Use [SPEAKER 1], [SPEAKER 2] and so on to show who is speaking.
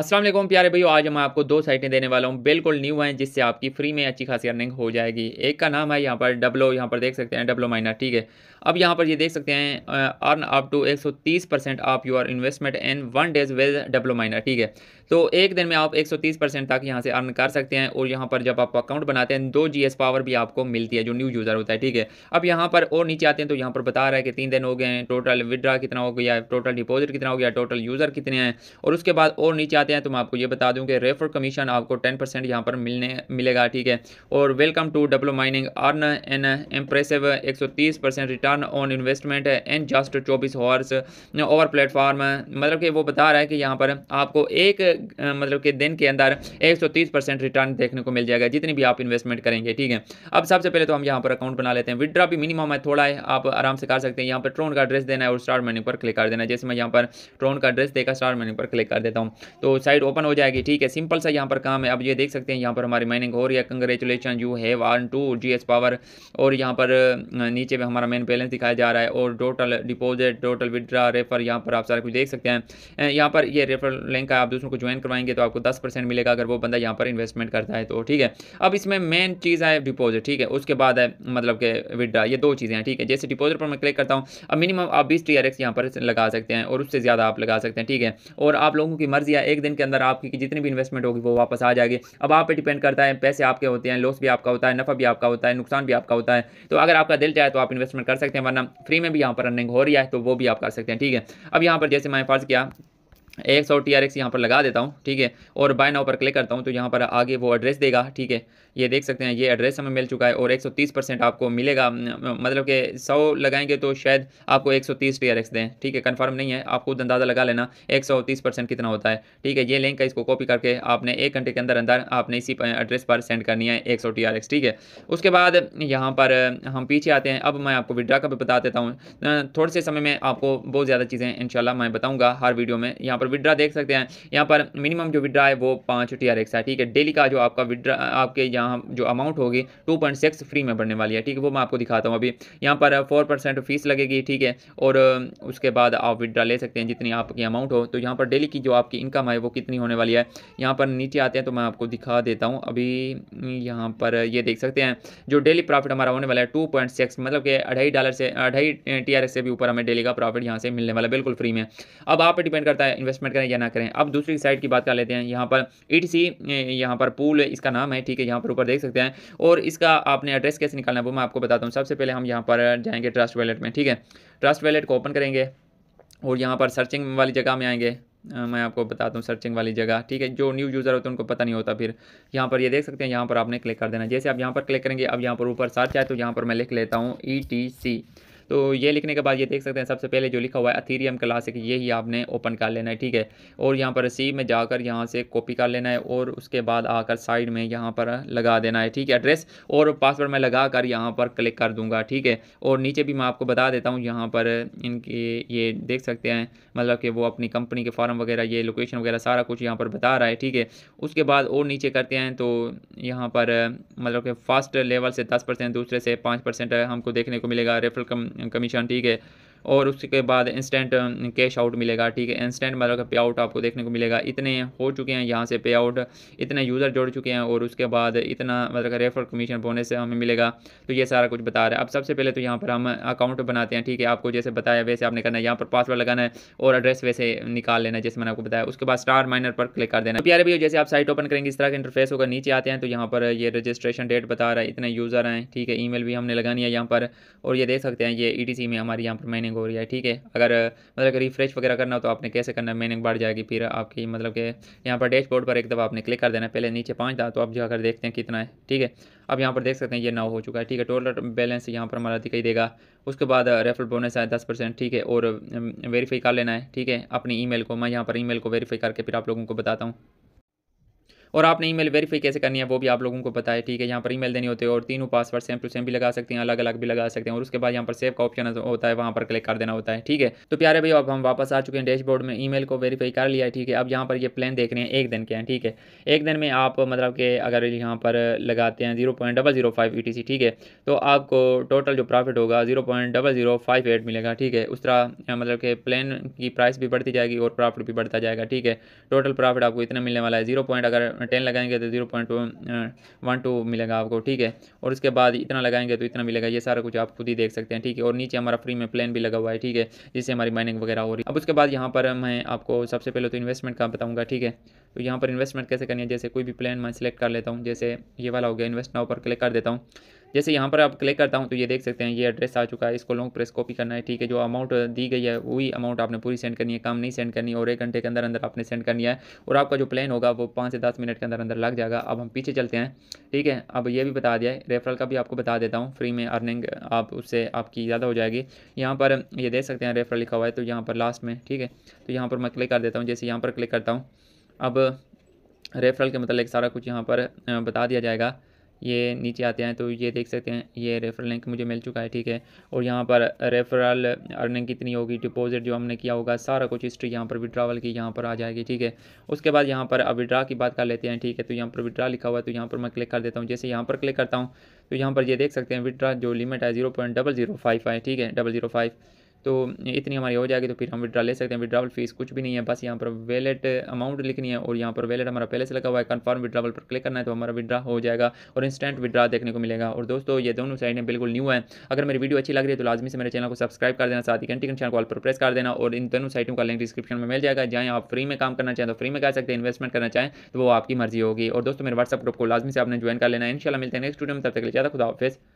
[SPEAKER 1] असलम प्यारे भैया आज मैं आपको दो साइटें देने वाला हूँ बिल्कुल न्यू हैं जिससे आपकी फ्री में अच्छी खासी अर्निंग हो जाएगी एक का नाम है यहाँ पर डब्लो यहाँ पर देख सकते हैं डब्लो माइना ठीक है अब यहाँ पर ये यह देख सकते हैं earn up to 130 percent of your investment in one days with Dblo mine ठीक है तो एक दिन में आप एक परसेंट तक यहाँ से अर्न कर सकते हैं और यहाँ पर जब आप अकाउंट बनाते हैं दो जी पावर भी आपको मिलती है जो न्यू यूज़र होता है ठीक है अब यहाँ पर और नीचे आते हैं तो यहाँ पर बता रहा है कि तीन दिन हो गए हैं टोटल विदड्रा कितना हो गया टोटल डिपोजिट कितना हो गया टोटल यूज़र कितने हैं और उसके बाद और नीचे आते हैं तो मैं आपको ये बता दूं कि रेफर कमीशन आपको 10% परसेंट यहाँ पर मिलने मिलेगा ठीक है और welcome to Dblo mining earn an impressive 130% percent return on investment है एंड जस्ट चौबीस हॉर्स ओवर प्लेटफॉर्म मतलब कि वो बता रहा है कि यहाँ पर आपको एक मतलब कि दिन के अंदर एक रिटर्न देखने को मिल जाएगा जितनी भी आप इन्वेस्टमेंट करेंगे ठीक है अब सबसे पहले तो हम यहाँ पर अकाउंट बना लेते हैं विदड्रा भी मिनिमम है थोड़ा है आप आराम से कर सकते हैं यहाँ पर ट्रोन का एड्रेस देना है और स्टार्ट मेन्यू पर क्लिक कर देना है जैसे मैं यहाँ पर ट्रोन का एड्रेस देकर स्टार्ट मेन्यू पर क्लिक कर देता हूँ तो साइड साइट ओपन हो जाएगी ठीक है सिंपल सा यहाँ पर काम है अब ये देख सकते हैं यहाँ पर हमारी माइनिंग हो रही है congratulation you have won two G S power और यहाँ पर नीचे में हमारा मेन बैलेंस दिखाया जा रहा है और total deposit total withdraw refer यहाँ पर आप सारा कुछ देख सकते हैं यहाँ पर ये रेफर लिंक है आप दूसरों को ज्वाइन करवाएंगे तो आपको दस परसेंट मिलेगा अगर वो बंदा यहाँ पर इन्वेस्टमेंट करता है तो ठीक है अब इसमें मेन चीज़ है डिपोजिट ठीक है उसके बाद है मतलब के विदड्रा ये दो चीज़ें हैं ठीक है जैसे डिपोजिट पर मैं क्लिक करता हूँ अब मिनिमम आप बीस टी आर एक्स यहाँ पर लगा सकते हैं और उससे ज़्यादा आप लगा सकते हैं ठीक है और आप लोगों की मर्जी है एक दिन के अंदर आपकी जितनी भी इन्वेस्टमेंट होगी वो वापस आ जाएगी अब आप पे डिपेंड करता है पैसे आपके होते हैं लॉस भी आपका होता है नफा भी आपका होता है नुकसान भी आपका होता है तो अगर आपका दिल चाहे तो आप इन्वेस्टमेंट कर सकते हैं वरना फ्री में भी यहाँ पर रनिंग हो रही है तो वो भी आप कर सकते हैं ठीक है अब यहाँ पर जैसे मैंने फर्ज किया एक सौ टी आर एक्स यहाँ पर लगा देता हूँ ठीक है और बाय नाउ पर क्लिक करता हूँ तो यहाँ पर आगे वो एड्रेस देगा ठीक है ये देख सकते हैं ये एड्रेस हमें मिल चुका है और 130 परसेंट आपको मिलेगा मतलब कि 100 लगाएंगे तो शायद आपको 130 टी आर एक्स दें ठीक है कंफर्म नहीं है आप खुद अंदाज़ा लगा लेना 130 परसेंट कितना होता है ठीक है ये लिंक है इसको कॉपी करके आपने एक घंटे के अंदर अंदर आपने इसी एड्रेस पर सेंड करनी है एक सौ टी आर एक्स ठीक है उसके बाद यहाँ पर हम पीछे आते हैं अब मैं आपको विड्रा का भी बता देता हूँ थोड़े से समय में आपको बहुत ज़्यादा चीज़ें इन मैं बताऊँगा हर वीडियो में यहाँ पर पर विड्रा देख सकते हैं यहाँ पर मिनिमम जो विड्रा है वो पाँच टी आर है ठीक है डेली का जो आपका विड्रा आपके यहाँ जो अमाउंट होगी टू फ्री में बढ़ने वाली है ठीक है वो मैं आपको दिखाता हूँ अभी यहाँ पर फोर फीस लगेगी ठीक है और उसके बाद आप विड्रा ले सकते हैं जितनी आपकी अमाउंट हो तो यहाँ पर डेली की जो आपकी इनकम है वो कितनी होने वाली है यहाँ पर नीचे आते हैं तो मैं आपको दिखा देता हूँ अभी यहाँ पर ये देख सकते हैं जो डेली प्रॉफिट हमारा होने वाला है टू पॉइंट सिक्स मतलब कि अढ़ाई डॉलर से अढ़ाई टी से भी ऊपर हमें डेली का प्रॉफिट यहाँ से मिलने वाला है बिल्कुल फ्री में अब आप पर डिपेंड करता है इन्वेस्टमेंट करें या ना करें अब दूसरी साइड की बात कर लेते हैं यहाँ पर ई टी सी यहाँ पर पूल इसका नाम है ठीक है यहाँ पर ऊपर देख सकते हैं और इसका आपने एड्रेस कैसे निकालना है वो मैं आपको बताता हूँ सबसे पहले हम यहाँ पर जाएंगे ट्रस्ट वैलेट में ठीक है ट्रस्ट वैलेट को ओपन करेंगे और यहाँ पर सर्चिंग वाली जगह में आएंगे आ, मैं आपको बताता हूँ सर्चिंग वाली जगह ठीक है जो न्यू यूज़र होते हैं उनको पता नहीं होता फिर यहाँ पर ये देख सकते हैं यहाँ पर आपने क्लिक कर देना जैसे आप यहाँ पर क्लिक करेंगे अब यहाँ पर ऊपर सर्च आए तो यहाँ पर मैं लिख लेता हूँ ई टी सी तो ये लिखने के बाद ये देख सकते हैं सबसे पहले जो लिखा हुआ है अथीरियम क्लासिक यही आपने ओपन कर लेना है ठीक है और यहाँ पर सी में जाकर यहाँ से कॉपी कर लेना है और उसके बाद आकर साइड में यहाँ पर लगा देना है ठीक है एड्रेस और पासवर्ड मैं लगा कर यहाँ पर क्लिक कर दूँगा ठीक है और नीचे भी मैं आपको बता देता हूँ यहाँ पर इनके ये देख सकते हैं मतलब कि वो अपनी कंपनी के फॉर्म वगैरह ये लोकेशन वगैरह सारा कुछ यहाँ पर बता रहा है ठीक है उसके बाद और नीचे करते हैं तो यहाँ पर मतलब कि फर्स्ट लेवल से दस परसेंट दूसरे से पाँच परसेंट हमको देखने को मिलेगा रेफरल कम कमीशन ठीक है और उसके बाद इंस्टेंट कैश आउट मिलेगा ठीक है इंस्टेंट मतलब का पे आउट आपको देखने को मिलेगा इतने हो चुके हैं यहाँ से पे आउट इतने यूज़र जुड़ चुके हैं और उसके बाद इतना मतलब का रेफर कमीशन बोनस हमें मिलेगा तो ये सारा कुछ बता रहा है अब सबसे पहले तो यहाँ पर हम अकाउंट बनाते हैं ठीक है आपको जैसे बताया वैसे आपने करना है यहाँ पर पासवर्ड लगाना है और एड्रेस वैसे निकाल लेना जैसे मैंने आपको बताया उसके बाद स्टार माइनर पर क्लिक कर देना प्यारे भैया जैसे आप साइट ओपन करेंगे इस तरह का इंटरफेस होगा नीचे आते हैं तो यहाँ पर ये रजिस्ट्रेशन डेट बता रहा है इतने यूज़र हैं ठीक है ईमेल भी हमने लगानी है यहाँ पर और ये देख सकते हैं ये ईटीसी में हमारे यहाँ पर मैंने मैनिंग हो रही है ठीक है अगर मतलब रिफ्रेश वगैरह करना हो तो आपने कैसे करना है मेनिंग बढ़ जाएगी फिर आपकी मतलब कि यहाँ पर डैशबोर्ड पर एक दफ़ा आपने क्लिक कर देना पहले नीचे पाँच था तो आप जाकर देखते हैं कितना है ठीक है अब यहाँ पर देख सकते हैं ये नौ हो चुका है ठीक है टोटल बैलेंस यहाँ पर हमारा दिखाई देगा उसके बाद रेफरल बोनस है दस परसेंट ठीक है और वेरीफाई कर लेना है ठीक है अपनी ई को मैं यहाँ पर ई को वेरीफाई करके फिर आप लोगों को बताता हूँ और आपने ईमेल वेरीफाई कैसे करनी है वो भी आप लोगों को पता है ठीक है यहाँ पर ईमेल देनी होती है और तीनों पासवर्ड सेम टू सेम भी लगा सकते हैं अलग अलग भी लगा सकते हैं और उसके बाद यहाँ पर सेव का ऑप्शन होता है वहाँ पर क्लिक कर देना होता है ठीक है तो प्यारे भाई अब हम वापस आ चुके हैं डैशबोर्ड में ईमेल को वेरीफाई कर लिया है ठीक है अब यहाँ पर ये प्लान देख रहे हैं एक दिन के हैं ठीक है एक दिन में आप मतलब कि अगर यहाँ पर लगाते हैं zero point double zero five E T C ठीक है तो आपको टोटल जो प्रॉफिट होगा zero point double zero five eight मिलेगा ठीक है उस तरह मतलब कि प्लान की प्राइस भी बढ़ती जाएगी और प्रॉफिट भी बढ़ता जाएगा ठीक है टोटल प्रॉफिट आपको इतना मिलने वाला है जीरो पॉइंट अगर टेन लगाएंगे तो जीरो पॉइंट वन टू मिलेगा आपको ठीक है और उसके बाद इतना लगाएंगे तो इतना मिलेगा ये सारा कुछ आप खुद ही देख सकते हैं ठीक है और नीचे हमारा फ्री में प्लान भी लगा हुआ है ठीक है जिससे हमारी माइनिंग वगैरह हो रही है अब उसके बाद यहाँ पर मैं आपको सबसे पहले तो इन्वेस्टमेंट का बताऊँगा ठीक है तो यहाँ पर इन्वेस्टमेंट कैसे करनी है जैसे कोई भी प्लान मैं सिलेक्ट कर लेता हूँ जैसे ये वाला हो गया इन्वेस्ट नाव पर क्लिक कर देता हूँ जैसे यहाँ पर आप क्लिक करता हूँ तो ये देख सकते हैं ये एड्रेस आ चुका है इसको लॉन्ग प्रेस कॉपी करना है ठीक है जो अमाउंट दी गई है वही अमाउंट आपने पूरी सेंड करनी है काम नहीं सेंड करनी और एक घंटे के अंदर अंदर आपने सेंड करनी है और आपका जो प्लान होगा वो पाँच से दस मिनट के अंदर अंदर लग जाएगा अब हम पीछे चलते हैं ठीक है अब ये भी बता दिया है रेफरल का भी आपको बता देता हूँ फ्री में अर्निंग आप उससे आपकी ज़्यादा हो जाएगी यहाँ पर ये देख सकते हैं रेफरल लिखा हुआ है तो यहाँ पर लास्ट में ठीक है तो यहाँ पर मैं क्लिक कर देता हूँ जैसे यहाँ पर क्लिक करता हूँ अब रेफरल के मतलब सारा कुछ यहाँ पर बता दिया जाएगा ये नीचे आते हैं तो ये देख सकते हैं ये रेफरल लिंक मुझे मिल चुका है ठीक है और यहाँ पर रेफरल अर्निंग कितनी होगी डिपॉजिट जो हमने किया होगा सारा कुछ हिस्ट्री यहाँ पर विड्रावल की यहाँ पर आ जाएगी ठीक है उसके बाद यहाँ पर अब विड्रा की बात कर लेते हैं ठीक है तो यहाँ पर विड्रा लिखा हुआ है तो यहाँ पर मैं क्लिक कर देता हूँ जैसे यहाँ पर क्लिक करता हूँ तो यहाँ पर ये देख सकते हैं विड्रा जो लिमिट है zero point double zero five है ठीक है डबल जीरो फाइव तो इतनी हमारी हो जाएगी तो फिर हम विड्रा ले सकते हैं विड्रावल फीस कुछ भी नहीं है बस यहाँ पर वैलेट अमाउंट लिखनी है और यहाँ पर वैलेट हमारा पहले से लगा हुआ है कन्फर्म विड्रावल पर क्लिक करना है तो हमारा विड्रा हो जाएगा और इंस्टेंट विड्रा देखने को मिलेगा और दोस्तों ये दोनों साइड में बिल्कुल न्यू है अगर मेरी वीडियो अच्छी लग रही है तो लाजमी से मेरे चैनल को सब्सक्राइब कर देना साथ ही घंटी घंटा कॉल पर प्रेस कर देना और इन दोनों साइटों का लिंक डिस्क्रिप्शन में मिल जाएगा जहाँ आप फ्री में काम करना चाहें तो फ्री में कर सकते हैं इन्वेस्टमेंट करना चाहें तो वो आपकी मर्जी होगी और दोस्तों मेरे व्हाट्सअप ग्रुप को लाजमी से आपने ज्वाइन कर लेना है मिलते हैं नेक्स्ट वीडियो में तब तक ले जाता खुदा ऑफिस